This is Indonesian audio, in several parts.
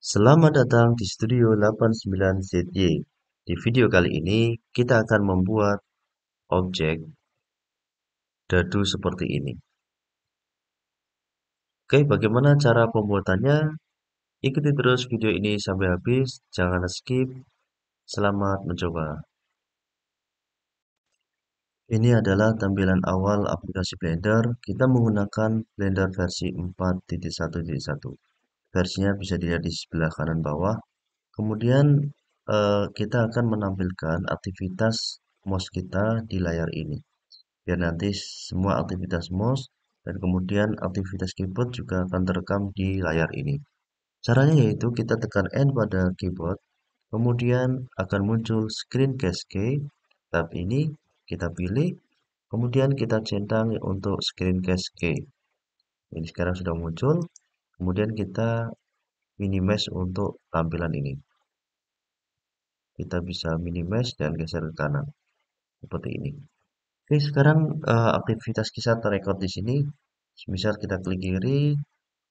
Selamat datang di Studio 89ZY. Di video kali ini, kita akan membuat objek dadu seperti ini. Oke, bagaimana cara pembuatannya? Ikuti terus video ini sampai habis, jangan skip. Selamat mencoba. Ini adalah tampilan awal aplikasi Blender. Kita menggunakan Blender versi 4.1.1. Versinya bisa dilihat di sebelah kanan bawah. Kemudian eh, kita akan menampilkan aktivitas mouse kita di layar ini. Biar nanti semua aktivitas mouse dan kemudian aktivitas keyboard juga akan terekam di layar ini. Caranya yaitu kita tekan N pada keyboard, kemudian akan muncul screen cascade. Tab ini kita pilih, kemudian kita centang untuk screen cascade. Ini sekarang sudah muncul kemudian kita minimize untuk tampilan ini kita bisa minimize dan geser ke kanan seperti ini oke sekarang eh, aktivitas kisah terekod di sini misal kita klik kiri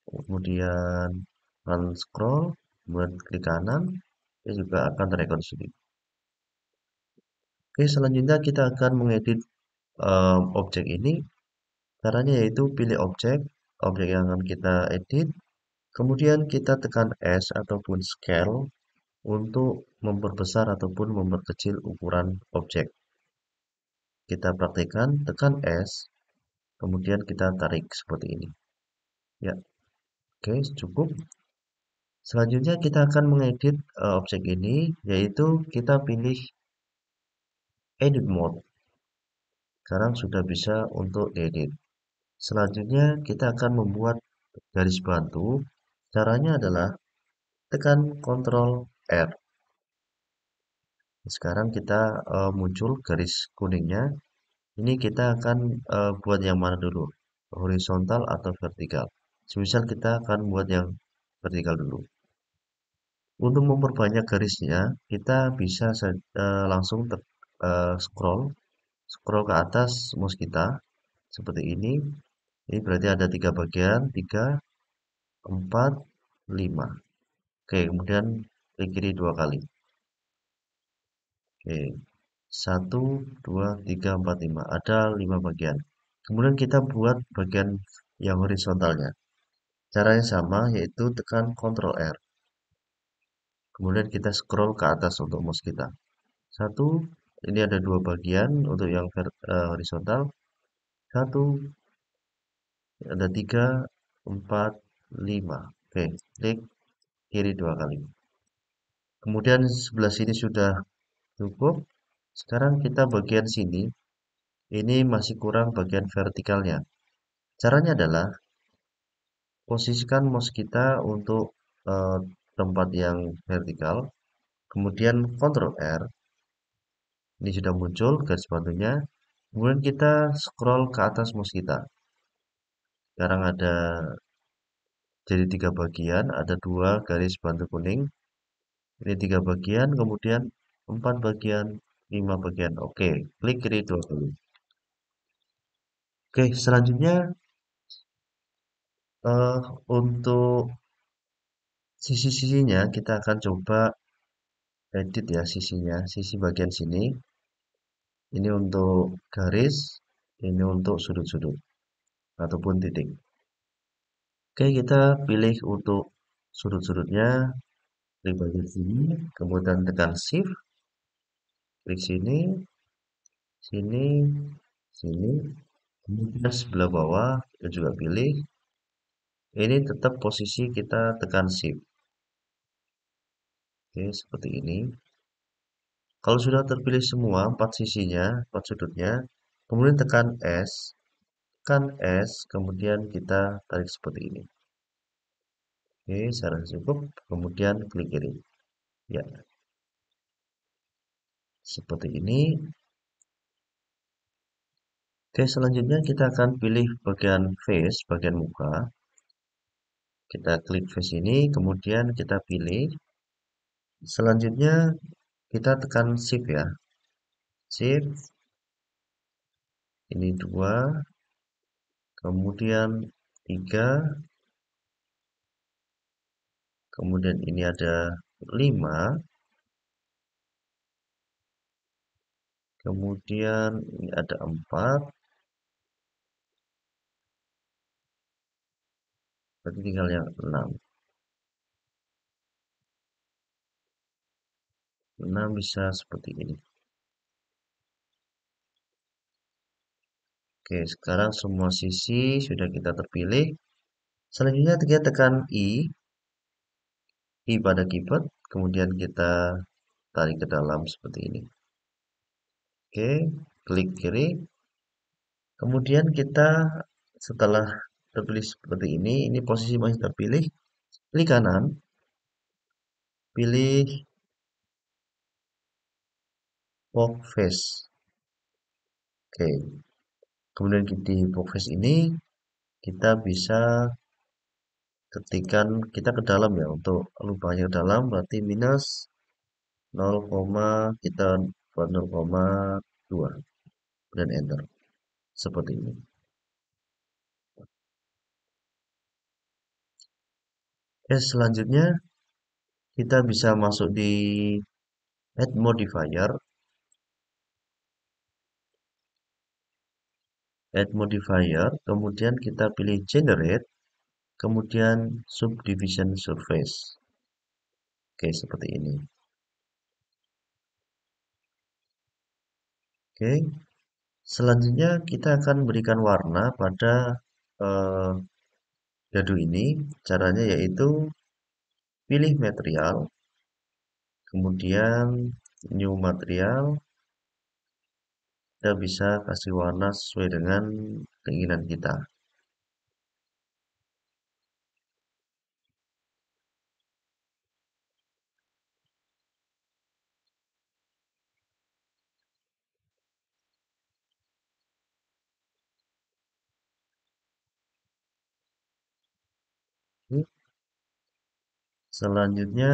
kemudian run scroll kemudian klik kanan dia juga akan terekod di sini oke selanjutnya kita akan mengedit uh, objek ini caranya yaitu pilih objek objek yang akan kita edit. Kemudian kita tekan S ataupun scale untuk memperbesar ataupun memperkecil ukuran objek. Kita praktekkan, tekan S, kemudian kita tarik seperti ini. Ya, oke cukup. Selanjutnya kita akan mengedit uh, objek ini, yaitu kita pilih edit mode. Sekarang sudah bisa untuk edit. Selanjutnya kita akan membuat garis bantu. Caranya adalah tekan Ctrl R. Sekarang kita uh, muncul garis kuningnya. Ini kita akan uh, buat yang mana dulu? Horizontal atau vertikal? Semisal kita akan buat yang vertikal dulu. Untuk memperbanyak garisnya, kita bisa uh, langsung uh, scroll scroll ke atas mouse kita seperti ini ini berarti ada tiga bagian, 3, 4, 5. Oke, kemudian klik kiri dua kali. Oke, 1, 2, 3, 4, 5. Ada 5 bagian. Kemudian kita buat bagian yang horizontalnya. Caranya sama, yaitu tekan Ctrl R. Kemudian kita scroll ke atas untuk mouse kita. Satu, ini ada dua bagian untuk yang eh, horizontal. Satu, ada tiga empat lima oke klik kiri dua kali kemudian sebelah sini sudah cukup sekarang kita bagian sini ini masih kurang bagian vertikalnya caranya adalah posisikan mouse kita untuk eh, tempat yang vertikal kemudian Ctrl R ini sudah muncul garis bantunya kemudian kita scroll ke atas mouse kita sekarang ada jadi tiga bagian, ada dua garis bantu kuning. Ini tiga bagian, kemudian empat bagian, lima bagian. Oke, klik kiri dua kali. Oke, selanjutnya uh, untuk sisi-sisinya kita akan coba edit ya sisinya, sisi bagian sini. Ini untuk garis, ini untuk sudut-sudut ataupun titik. Oke, kita pilih untuk sudut-sudutnya klik bagian sini, kemudian tekan shift, klik sini, sini, sini, kemudian sebelah bawah kita juga pilih. Ini tetap posisi kita tekan shift. Oke, seperti ini. Kalau sudah terpilih semua, empat sisinya, empat sudutnya, kemudian tekan S, tekan S, kemudian kita tarik seperti ini. Oke, saya rasa cukup. Kemudian klik kiri. Ya. Seperti ini. Oke, selanjutnya kita akan pilih bagian face, bagian muka. Kita klik face ini, kemudian kita pilih. Selanjutnya kita tekan shift ya. Shift. Ini dua, kemudian tiga, kemudian ini ada lima, kemudian ini ada empat, berarti tinggal yang enam. 6 bisa seperti ini Oke, sekarang semua sisi sudah kita terpilih. Selanjutnya kita tekan I. I pada keyboard, kemudian kita tarik ke dalam seperti ini. Oke, klik kiri. Kemudian kita setelah terpilih seperti ini, ini posisi masih terpilih, klik kanan, pilih Walk face. Oke, kemudian di hipofis ini kita bisa ketikan kita ke dalam ya untuk lubangnya ke dalam berarti minus 0, kita buat 0,2 dan enter seperti ini Oke, selanjutnya kita bisa masuk di add modifier add modifier kemudian kita pilih generate kemudian subdivision surface oke seperti ini oke selanjutnya kita akan berikan warna pada eh, dadu ini caranya yaitu pilih material kemudian new material kita bisa kasih warna sesuai dengan keinginan kita Selanjutnya,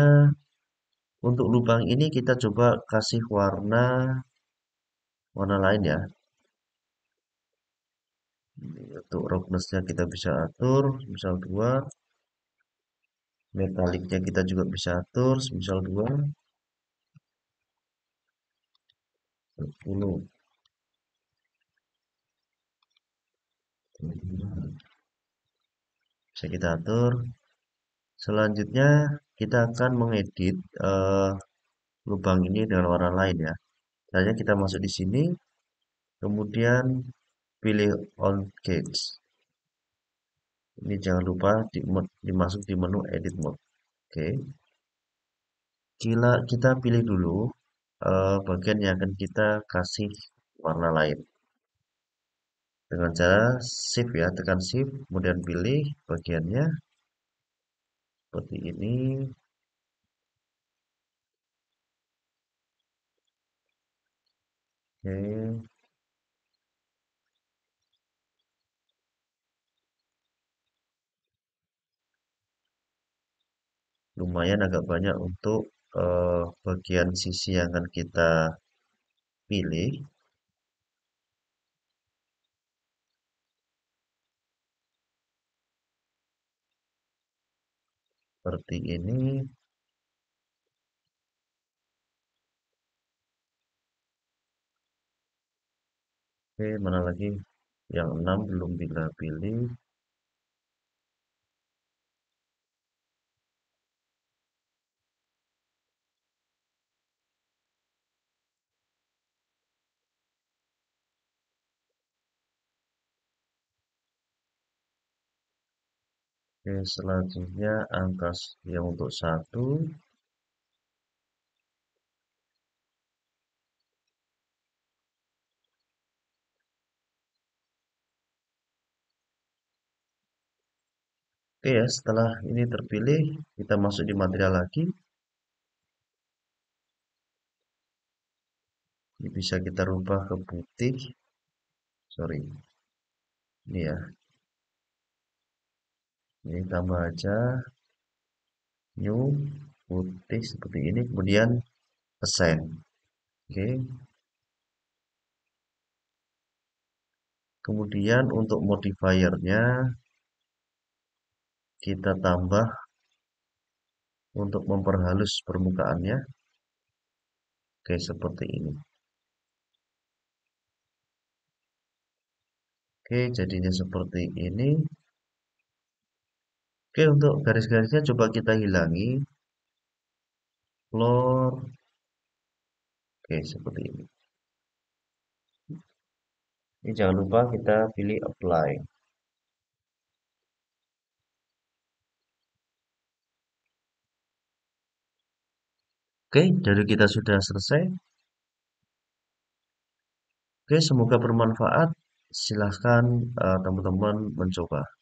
untuk lubang ini kita coba kasih warna warna lain ya iya. untuk roughnessnya kita bisa atur misal dua metaliknya kita juga bisa atur misal dua sepuluh bisa kita atur selanjutnya kita akan mengedit uh, lubang ini dengan warna lain ya Misalnya kita masuk di sini, kemudian pilih on cage. Ini jangan lupa dimasuk di menu edit mode. Oke. Okay. Kita, kita pilih dulu uh, bagian yang akan kita kasih warna lain. Dengan cara shift ya, tekan shift, kemudian pilih bagiannya seperti ini, Hmm. Lumayan agak banyak untuk uh, bagian sisi yang akan kita pilih. Seperti ini. Oke, mana lagi? Yang 6 belum bila pilih. Oke, selanjutnya angka yang untuk satu Oke ya, setelah ini terpilih, kita masuk di material lagi. Ini bisa kita rubah ke putih. Sorry. Ini ya. Ini tambah aja. New putih seperti ini. Kemudian assign. Oke. Kemudian untuk modifiernya kita tambah untuk memperhalus permukaannya Oke seperti ini Oke jadinya seperti ini Oke untuk garis-garisnya coba kita hilangi floor Oke seperti ini ini jangan lupa kita pilih apply Oke, dari kita sudah selesai. Oke, semoga bermanfaat. Silahkan eh, teman-teman uh, teman -teman mencoba.